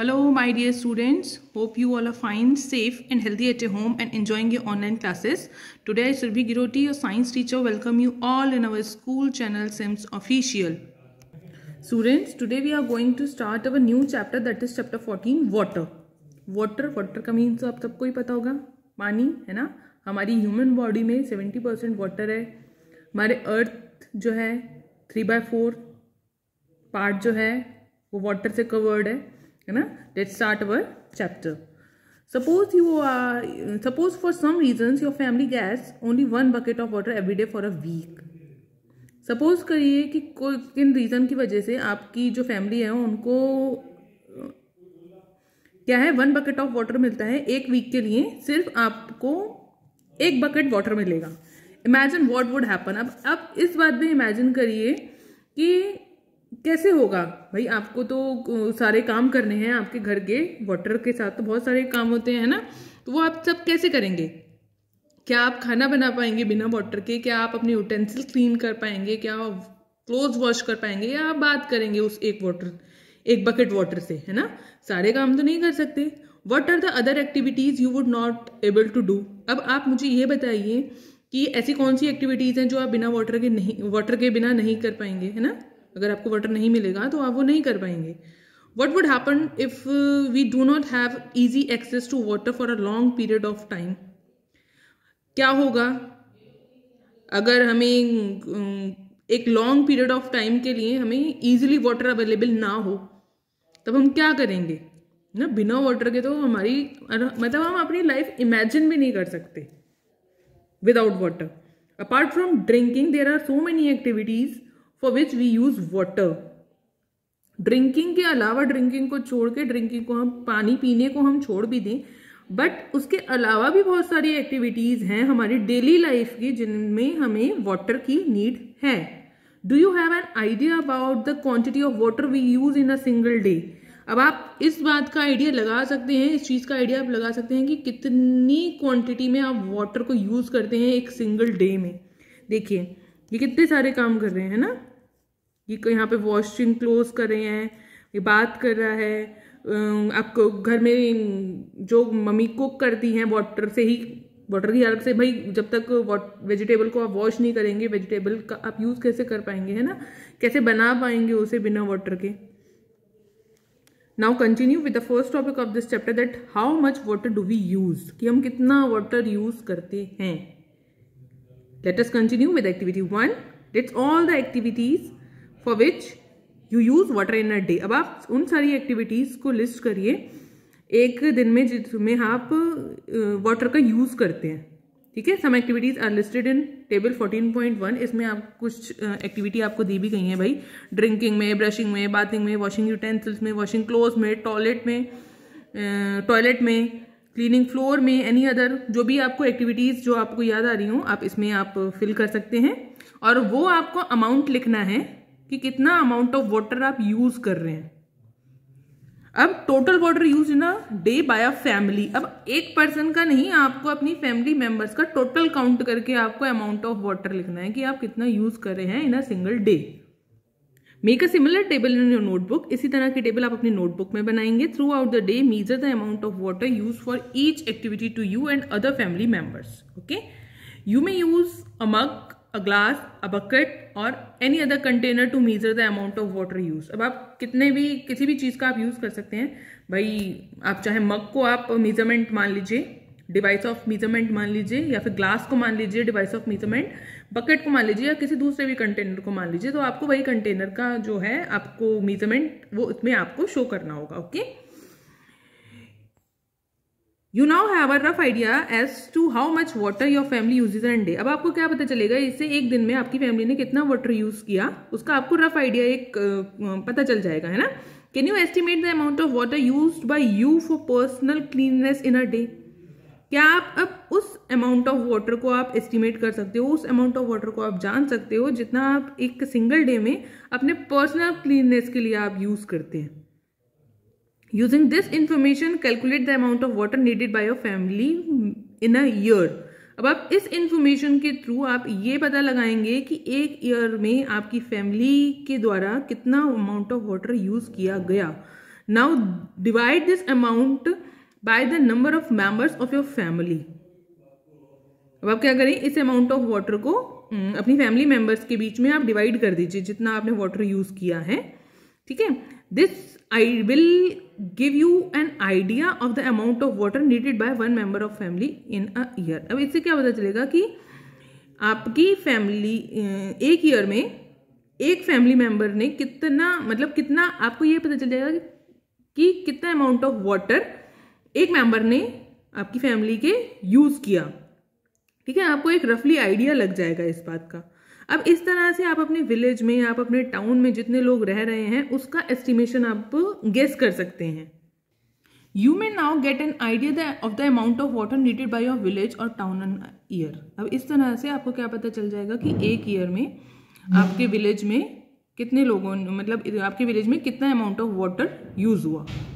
Hello my dear students hope you all are fine safe and healthy at a home and enjoying you online classes today I Surabhi Giroti our science teacher welcome you all in our school channel Sims official students today we are going to start our new chapter that is chapter fourteen water water water का means तो आप सबको ही पता होगा पानी है ना हमारी ह्यूमन बॉडी में सेवेंटी परसेंट वाटर है हमारे अर्थ जो है थ्री बाय फोर पार्ट जो है वो वाटर से कवर्ड है है ना let start our chapter suppose you are suppose for some reasons your family gets only one bucket of water every day for a week suppose करिए कि कोई किन रीज़न की वजह से आपकी जो फैमिली है उनको क्या है वन बकेट ऑफ वाटर मिलता है एक वीक के लिए सिर्फ आपको एक बकेट वाटर मिलेगा इमेजिन वॉट वुड हैपन अब अब इस बात में इमेजिन करिए कि कैसे होगा भाई आपको तो सारे काम करने हैं आपके घर के वाटर के साथ तो बहुत सारे काम होते हैं ना तो वो आप सब कैसे करेंगे क्या आप खाना बना पाएंगे बिना वाटर के क्या आप अपने यूटेंसिल क्लीन कर पाएंगे क्या क्लोथ वॉश कर पाएंगे या आप बात करेंगे उस एक वाटर एक बकेट वाटर से है ना सारे काम तो नहीं कर सकते what are the other activities you would not able to do अब आप मुझे ये बताइए कि ऐसी कौन सी एक्टिविटीज़ हैं जो आप बिना वाटर के नहीं वाटर के बिना नहीं कर पाएंगे है ना अगर आपको वाटर नहीं मिलेगा तो आप वो नहीं कर पाएंगे what would happen if we do not have easy access to water for a long period of time क्या होगा अगर हमें uh, एक लॉन्ग पीरियड ऑफ टाइम के लिए हमें ईजिली वाटर अवेलेबल ना हो तब हम क्या करेंगे ना बिना वाटर के तो हमारी मतलब हम अपनी लाइफ इमेजिन भी नहीं कर सकते without water apart from drinking there are so many activities for which we use water drinking के अलावा ड्रिंकिंग को छोड़ के ड्रिंकिंग को हम पानी पीने को हम छोड़ भी दें बट उसके अलावा भी बहुत सारी एक्टिविटीज़ हैं हमारी डेली लाइफ की जिनमें हमें वाटर की नीड है do you have an idea about the quantity of water we use in a single day अब आप इस बात का आइडिया लगा सकते हैं इस चीज़ का आइडिया आप लगा सकते हैं कि कितनी क्वांटिटी में आप वाटर को यूज़ करते हैं एक सिंगल डे में देखिए ये कितने सारे काम कर रहे हैं ना ये यहाँ पे वॉशिंग क्लोज कर रहे हैं ये बात कर रहा है आपको घर में जो मम्मी कुक करती हैं वाटर से ही वाटर की हेल्प से भाई जब तक वेजिटेबल को आप वॉश नहीं करेंगे वेजिटेबल का आप यूज़ कैसे कर पाएंगे है ना कैसे बना पाएंगे उसे बिना वाटर के now continue with the first topic of this chapter that how much water do we use कि हम कितना वाटर यूज करते हैं let us continue with activity one that's all the activities for which you use water in a day अब आप उन सारी activities को लिस्ट करिए एक दिन में जिसमें आप वाटर का यूज़ करते हैं ठीक है some activities are listed in table 14.1 इसमें आप कुछ एक्टिविटी आपको दी भी गई है भाई ड्रिंकिंग में ब्रशिंग में बाथिंग में वॉशिंग यूटेंसिल्स में वॉशिंग क्लोथ में टॉयलेट में टॉयलेट में क्लीनिंग फ्लोर में एनी अदर जो भी आपको एक्टिविटीज़ जो आपको याद आ रही हूँ आप इसमें आप फिल कर सकते हैं और वो आपको अमाउंट लिखना है कि कितना अमाउंट ऑफ वाटर आप यूज कर रहे हैं अब total water use in a day by a family अब एक पर्सन का नहीं आपको अपनी फैमिली मेंबर्स का टोटल काउंट करके आपको अमाउंट ऑफ वाटर लिखना है कि आप कितना यूज कर रहे हैं in a single day make a similar table in your notebook इसी तरह की टेबल आप अपनी नोटबुक में बनाएंगे throughout the day measure the amount of water use for each activity to you and other family members okay you may use a mug a glass a bucket or any other container to measure the amount of water use अब आप कितने भी किसी भी चीज़ का आप use कर सकते हैं भाई आप चाहे मग को आप मेजरमेंट मान लीजिए डिवाइस ऑफ मेजरमेंट मान लीजिए या फिर ग्लास को मान लीजिए डिवाइस ऑफ मेजरमेंट बकेट को मान लीजिए या किसी दूसरे भी कंटेनर को मान लीजिए तो आपको वही कंटेनर का जो है आपको मेजरमेंट वो उसमें आपको शो करना होगा okay okay? You now have a rough idea as to how much water your family uses an day अब आपको क्या पता चलेगा इससे एक दिन में आपकी फैमिली ने कितना वाटर यूज किया उसका आपको रफ आइडिया एक पता चल जाएगा है ना can you estimate the amount of water use by you for personal cleanness in a day क्या आप अब उस अमाउंट ऑफ वाटर को आप एस्टिमेट कर सकते हो उस अमाउंट ऑफ वाटर को आप जान सकते हो जितना आप एक सिंगल डे में अपने पर्सनल क्लीननेस के लिए आप यूज़ करते हैं using this information calculate the amount of water needed by your family in a year अब आप इस इंफॉर्मेशन के थ्रू आप ये पता लगाएंगे कि एक ईयर में आपकी फैमिली के द्वारा कितना अमाउंट ऑफ वाटर यूज किया गया now divide this amount by the number of members of your family अब आप क्या करें इस अमाउंट ऑफ वाटर को हम्म, अपनी फैमिली मेंबर्स के बीच में आप डिवाइड कर दीजिए जितना आपने वाटर यूज किया है ठीक है this I will give you an idea of the amount of water needed by one member of family in a year अब इससे क्या पता चलेगा कि आपकी फैमिली एक ईयर में एक फैमिली मेंबर ने कितना मतलब कितना आपको ये पता चल जाएगा कि कितना अमाउंट ऑफ वाटर एक मेंबर ने आपकी फैमिली के यूज़ किया ठीक है आपको एक रफली आइडिया लग जाएगा इस बात का अब इस तरह से आप अपने विलेज में आप अपने टाउन में जितने लोग रह रहे हैं उसका एस्टिमेशन आप गेस कर सकते हैं you may now get an idea of the amount of water needed by your village or town an year अब इस तरह से आपको क्या पता चल जाएगा कि एक ईयर में आपके विलेज में कितने लोगों मतलब आपके विलेज में कितना अमाउंट ऑफ वाटर यूज हुआ